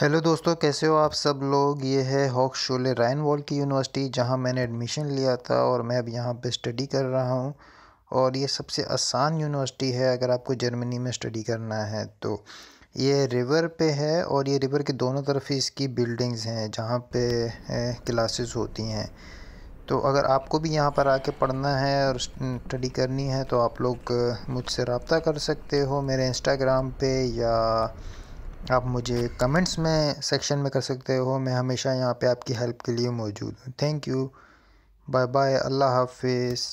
hello दोस्तों कैसे हो आप सब लोग ये है हॉक शोले रैन वॉल की यूनिवर्सिटी जहाँ मैंने एडमिशन लिया था और मैं अब यहाँ पे स्टडी कर रहा हूँ और ये सबसे आसान यूनिवर्सिटी है अगर आपको जर्मनी में स्टडी करना है तो ये रिवर पे है और ये रिवर के दोनों तरफ ही इसकी बिल्डिंग्स हैं जहाँ पे क्लासेस होती हैं तो अगर आपको भी यहाँ पर आके पढ़ना है और स्टडी करनी है तो आप लोग मुझसे रबता कर सकते हो मेरे इंस्टाग्राम पे या आप मुझे कमेंट्स में सेक्शन में कर सकते हो मैं हमेशा यहाँ पे आपकी हेल्प के लिए मौजूद हूँ थैंक यू बाय बाय अल्लाह हाफिज़